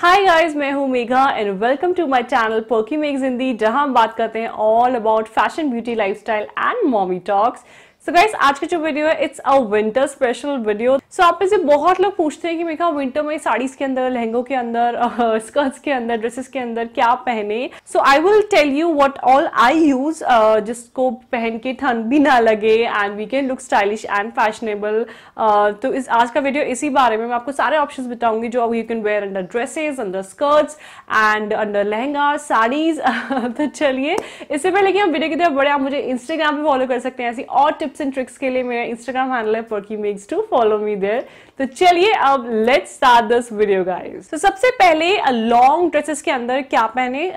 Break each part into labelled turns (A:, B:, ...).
A: high guys मैं हूँ Megha and welcome to my channel perky makes Hindi जहां हम बात करते हैं all about fashion beauty lifestyle and mommy talks so guys आज की जो वीडियो है it's a winter special video so आप में से बहुत लोग पूछते हैं कि मेरे विंटर में साड़ीज के अंदर लहंगों के अंदर स्कर्ट्स के अंदर ड्रेसेस के अंदर क्या पहने so I will tell you what all I use जिसको पहन के ठंड भी ना लगे and we can look stylish and fashionable तो इस आज का वीडियो इसी बारे में मैं आपको सारे ऑप्शन बताऊंगी जो you can wear under dresses under skirts and under lehenga saris तो चलिए इससे पहले कि हम वीडियो की तरफ बड़े आप मुझे इंस्टाग्राम पर फॉलो कर सकते हैं ऐसी और टिप्स टिप्स एंड ट्रिक्स के लिए मेरा इंस्टाग्राम हैंडल है perky makes to follow me there तो चलिए अब let's start this video guys तो सबसे पहले लॉन्ग ड्रेसेस के अंदर क्या पहने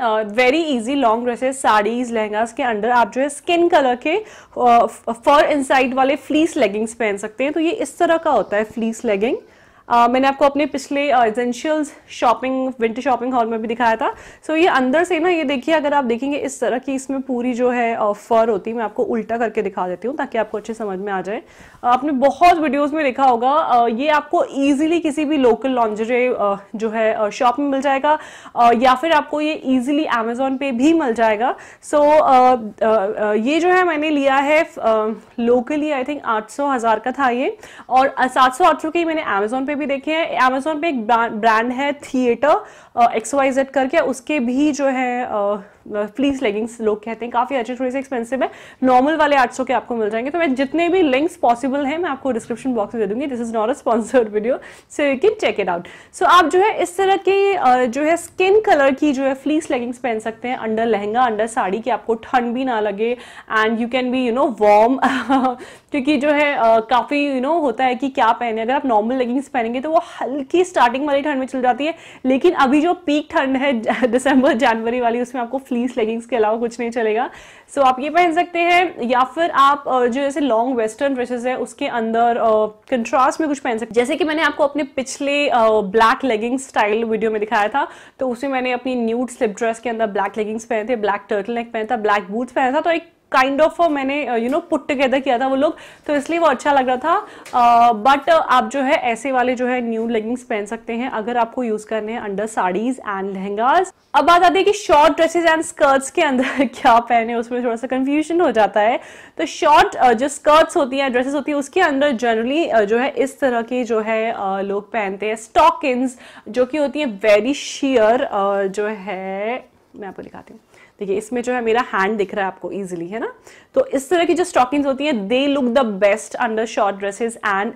A: very easy long dresses saris lehengas के अंदर आप जो है स्किन कलर के फॉर इनसाइड वाले फ्लीस लेगिंग्स पहन सकते हैं तो ये इस तरह का होता है फ्लीस लेगिंग Uh, मैंने आपको अपने पिछले essentials shopping winter shopping haul में भी दिखाया था सो so, ये अंदर से ना ये देखिए अगर आप देखेंगे इस तरह की इसमें पूरी जो है uh, फर होती है मैं आपको उल्टा करके दिखा देती हूँ ताकि आपको अच्छे समझ में आ जाए uh, आपने बहुत वीडियोस में देखा होगा uh, ये आपको ईजिली किसी भी लोकल लॉन्जरे uh, जो है शॉप में मिल जाएगा या फिर आपको ये ईजिली अमेजोन पे भी मिल जाएगा सो so, ये जो है मैंने लिया है लोकली आई थिंक आठ सौ हज़ार का था ये और सात सौ आठ सौ की मैंने अमेजोन पे पे भी देखिए अमेजोन पे एक ब्रांड है थिएटर एक्स वाई जेड करके उसके भी जो है फ्लीस लेगिंग्स लोग कहते हैं काफ़ी अच्छे थोड़े से एक्सपेंसिव है नॉर्मल वाले 800 के आपको मिल जाएंगे तो मैं जितने भी लिंक्स पॉसिबल हैं मैं आपको डिस्क्रिप्शन बॉक्स में दे दूंगी this is not a sponsored video so you can check it out so आप जो है इस तरह की जो है स्किन कलर की जो है फ्लीस लेगिंग्स पहन सकते हैं अंडर लहंगा अंडर साड़ी की आपको ठंड भी ना लगे and you can be you know warm क्योंकि जो है uh, काफ़ी यू नो होता है कि क्या पहने अगर आप नॉर्मल लेगिंग्स पहनेंगे तो वो हल्की स्टार्टिंग वाली ठंड में चल जाती है लेकिन अभी जो पीक ठंड है दिसंबर जनवरी वाली उसमें आपको फ्लीस लेगिंग्स के अलावा कुछ नहीं चलेगा सो so, आप ये पहन सकते हैं या फिर आप जो जैसे लॉन्ग वेस्टर्न ड्रेसेस है उसके अंदर कंट्रास्ट में कुछ पहन सकते जैसे कि मैंने आपको अपने पिछले ब्लैक लेगिंग्स स्टाइल वीडियो में दिखाया था तो उसमें मैंने अपनी न्यूड स्लिप ड्रेस के अंदर ब्लैक लेगिंग्स पहने थे ब्लैक टर्टल नेक पहना था ब्लैक बूट्स पहना था तो एक काइंड ऑफ मैंने यू नो पुट टुगेदर किया था वो लोग तो इसलिए वो अच्छा लग रहा था बट uh, आप जो है ऐसे वाले जो है न्यू लेगिंग्स पहन सकते हैं अगर आपको यूज करने हैं अंडर साड़ीज एंड लहंगाज अब बात आती है कि शॉर्ट ड्रेसेस एंड स्कर्ट्स के अंदर क्या पहने उसमें थोड़ा सा कंफ्यूजन हो जाता है तो शॉर्ट uh, जो स्कर्ट्स होती हैं ड्रेसेस होती है उसके अंदर जनरली uh, जो है इस तरह के जो है uh, लोग पहनते हैं स्टॉकिंग्स जो कि होती हैं वेरी शियर uh, जो है मैं आपको दिखाती हूँ देखिए इसमें जो है मेरा हैंड दिख रहा है आपको ईजिली है ना तो इस तरह की जो स्टॉकिंग्स होती है they look the best under short dresses and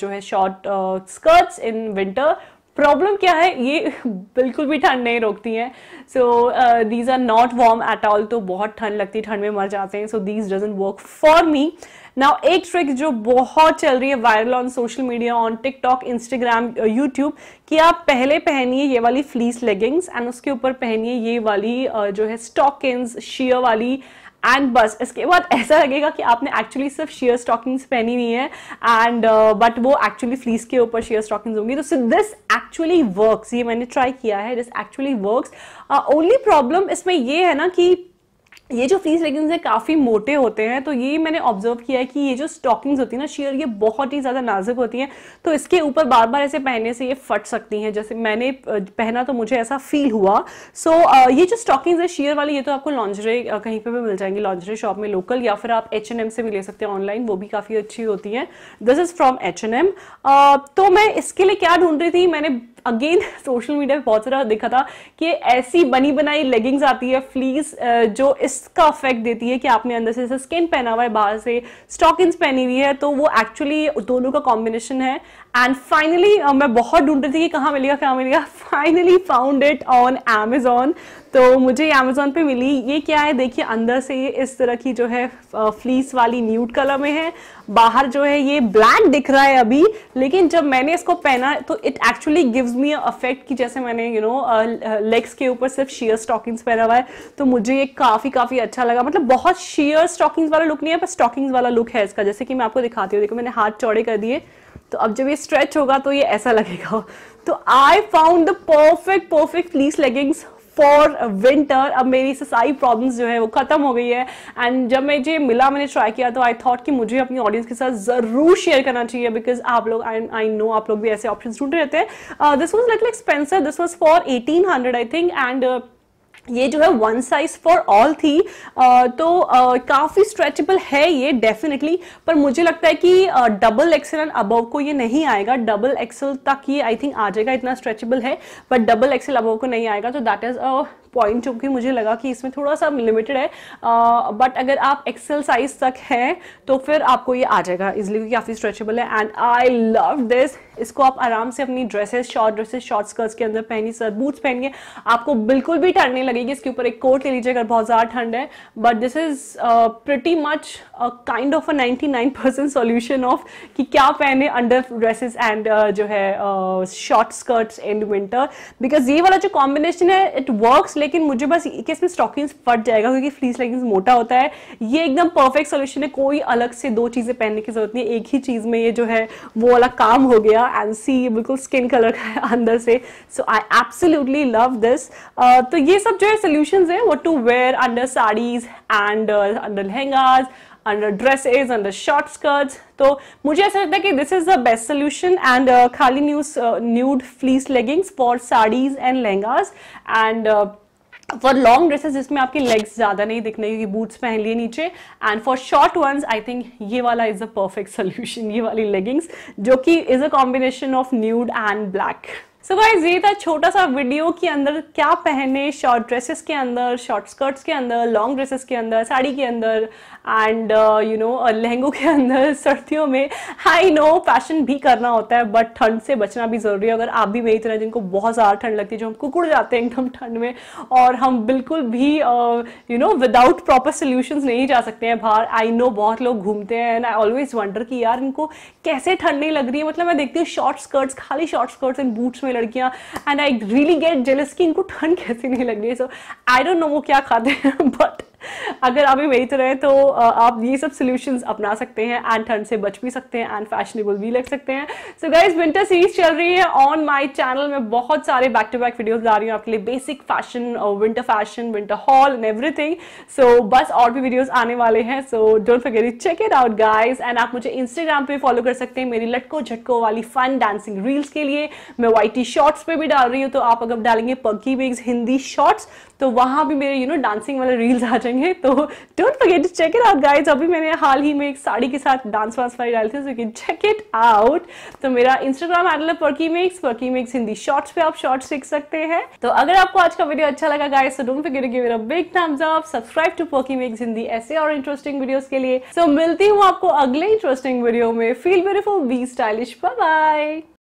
A: जो है short skirts in winter problem क्या है ये बिल्कुल भी ठंड नहीं रोकती हैं so these are not warm at all तो बहुत ठंड लगती है ठंड में मर जाते हैं so these doesn't work for me now एक ट्रिक जो बहुत चल रही है viral on social media on TikTok Instagram YouTube कि आप पहले पहनिए ये वाली फ्लीस लेगिंग्स एंड उसके ऊपर पहनिए ये वाली uh, जो है स्टॉकिंग्स शेयर वाली एंड बस इसके बाद ऐसा लगेगा कि आपने एक्चुअली सिर्फ शेयर स्टॉकिंग्स पहनी हुई है एंड बट वो एक्चुअली फ्लीस के ऊपर शेयर स्टॉकिंग्स होंगी तो दिस एक्चुअली वर्क ये मैंने ट्राई किया है this actually work only problem इसमें ये है ना कि ये जो फ्लीस लेगिंग्स हैं काफ़ी मोटे होते हैं तो ये मैंने ऑब्जर्व किया है कि ये जो स्टॉकिंग्स होती है ना शेयर ये बहुत ही ज़्यादा नाजुक होती हैं तो इसके ऊपर बार बार ऐसे पहनने से ये फट सकती हैं जैसे मैंने पहना तो मुझे ऐसा फील हुआ सो so, ये जो स्टॉकिंग्स है शेयर वाली ये तो आपको लॉन्जरे कहीं पर भी मिल जाएंगी लॉन्जरे शॉप में लोकल या फिर आप एच H&M से भी ले सकते हैं ऑनलाइन वो भी काफ़ी अच्छी होती हैं दिस इज़ फ्रॉम एच तो मैं इसके लिए क्या ढूंढ रही थी मैंने अगेन सोशल मीडिया पर बहुत सारा देखा था कि ऐसी बनी बनाई लेगिंग्स आती है फ्लीस जो इस इसका अफेक्ट देती है कि आपने अंदर से स्किन पहना हुआ है बाहर से स्टॉकिंग्स पहनी हुई है तो वो एक्चुअली दोनों का कॉम्बिनेशन है एंड फाइनली uh, मैं बहुत ढूंढ रही थी कि कहाँ मिलेगा कहाँ मिलेगा finally found it on Amazon तो मुझे ये अमेजोन पे मिली ये क्या है देखिए अंदर से ये इस तरह की जो है फ्लीस वाली न्यूट कलर में है बाहर जो है ये ब्लैक दिख रहा है अभी लेकिन जब मैंने इसको पहना तो it actually gives me effect कि जैसे मैंने यू नो लेग्स के ऊपर सिर्फ शेयर स्टॉकिंग्स पहना हुआ है तो मुझे ये काफ़ी काफ़ी अच्छा लगा मतलब बहुत शेयर स्टॉकिंग्स वाला लुक नहीं है पर स्टॉकिंग्स वाला लुक है इसका जैसे कि मैं आपको दिखाती हूँ देखो मैंने हाथ चौड़े कर दिए तो अब जब ये स्ट्रेच होगा तो ये ऐसा लगेगा तो I found the perfect perfect fleece leggings for winter अब मेरी से सारी प्रॉब्लम्स जो है वो ख़त्म हो गई है एंड जब मैं ये मिला मैंने ट्राई किया तो आई थॉट कि मुझे अपनी ऑडियंस के साथ ज़रूर शेयर करना चाहिए बिकॉज आप लोग आई आई नो आप लोग भी ऐसे ऑप्शन ढूंढ रहते हैं this was like expensive this was for eighteen hundred I think and ये जो है वन साइज फॉर ऑल थी तो काफ़ी स्ट्रेचेबल है ये डेफिनेटली पर मुझे लगता है कि डबल एक्सेल एंड अबव को ये नहीं आएगा डबल एक्सएल तक ये आई थिंक आ जाएगा इतना स्ट्रेचेबल है बट डबल एक्सेल अबव को नहीं आएगा तो दैट इज़ अ पॉइंट जो कि मुझे लगा कि इसमें थोड़ा सा लिमिटेड है बट अगर आप एक्सेल साइज तक हैं तो फिर आपको ये आ जाएगा इसलिए क्योंकि काफ़ी स्ट्रेचेबल है एंड आई लव दिस इसको आप आराम से अपनी dresses short dresses short skirts के अंदर पहनी सर बूट्स पहन के आपको बिल्कुल भी ठंड नहीं लगेगी इसके ऊपर एक कोट ले लीजिए अगर बहुत ज़्यादा ठंड है but this is pretty much kind of a 99 percent solution of कि क्या पहने अंडर ड्रेसेस एंड जो है short skirts and winter because ये वाला जो कॉम्बिनेशन है इट वर्क्स लेकिन मुझे बस कि इसमें स्टॉकिंग्स फट जाएगा क्योंकि फ्लीस लेगिंग्स मोटा होता है ये एकदम परफेक्ट सोल्यूशन है कोई अलग से दो चीज़ें पहनने की जरूरत नहीं एक ही चीज़ में ये जो है वो अलग काम हो गया एंड सी ये बिल्कुल स्किन कलर का है अंदर से so I absolutely love this तो ये सब जो है सोल्यूशन है what to wear under saris and under lehengas under dresses under short skirts तो मुझे ऐसा लगता है कि this is the best solution and खाली news nude fleece leggings for saris and lehengas and for long dresses जिसमें आपके लेग्स ज़्यादा नहीं दिखने क्योंकि बूट्स पहन लिए नीचे and for short ones I think ये वाला इज़ अ परफेक्ट सोल्यूशन ये वाली लेगिंग्स जो कि is a combination of nude and black so so guys ये था छोटा सा वीडियो के अंदर क्या पहने शॉर्ट ड्रेसेस के अंदर शॉर्ट स्कर्ट्स के अंदर लॉन्ग ड्रेसेस के अंदर साड़ी के अंदर एंड यू नो लहंगों के अंदर सर्दियों में आई नो फैशन भी करना होता है बट ठंड से बचना भी ज़रूरी है अगर आप भी मेरी तरह जिनको बहुत ज़्यादा ठंड लगती है जो हम कुकुड़ जाते हैं एकदम ठंड में और हम बिल्कुल भी you know without proper solutions नहीं जा सकते हैं बाहर आई नो बहुत लोग घूमते हैं एंड आई ऑलवेज वंडर कि यार इनको कैसे ठंड नहीं लग रही है मतलब मैं देखती हूँ शॉर्ट स्कर्ट्स खाली शॉर्ट स्कर्ट्स एंड बूट्स में लड़कियाँ and I really get jealous कि इनको ठंड कैसे नहीं लग रही सो आई डोंट नो वो क्या खाते हैं बट अगर आप भी मेरी तरह तो आप ये सब सोल्यूशन अपना सकते हैं एंड ठंड से बच भी सकते हैं एंड फैशनेबल भी लग सकते हैं सो गाइज विंटर सीरीज चल रही है ऑन माई चैनल में बहुत सारे बैक टू बैक वीडियोज ला रही हूँ आपके लिए basic fashion winter fashion winter haul and everything so बस और भी वीडियोज आने वाले हैं so don't forget check it out guys and आप मुझे इंस्टाग्राम पर फॉलो कर सकते हैं मेरी लटको झटको वाली फन डांसिंग रील्स के लिए मैं टी शॉर्ट्स पर भी डाल रही हूँ तो आप अगर डालेंगे पग्गी बिग्स हिंदी शॉर्ट्स तो वहाँ भी मेरे यू नो डांसिंग वाले रील्स आ जाएंगे है तो don't forget to check it out guys अभी मैंने हाल ही में एक साड़ी के साथ डांस वांस वाली डाली थी सो कि चेक इट आउट तो मेरा इंस्टाग्राम हैंडल है परकी मेक्स परकी मेक्स हिंदी शॉर्ट्स पे आप शॉर्ट्स देख सकते हैं तो अगर आपको आज का वीडियो अच्छा लगा guys so don't forget to give it a big thumbs up subscribe to perky makes Hindi ऐसे और इंटरेस्टिंग वीडियोस के लिए सो so, मिलती हूं आपको अगले इंटरेस्टिंग वीडियो में feel beautiful be stylish bye bye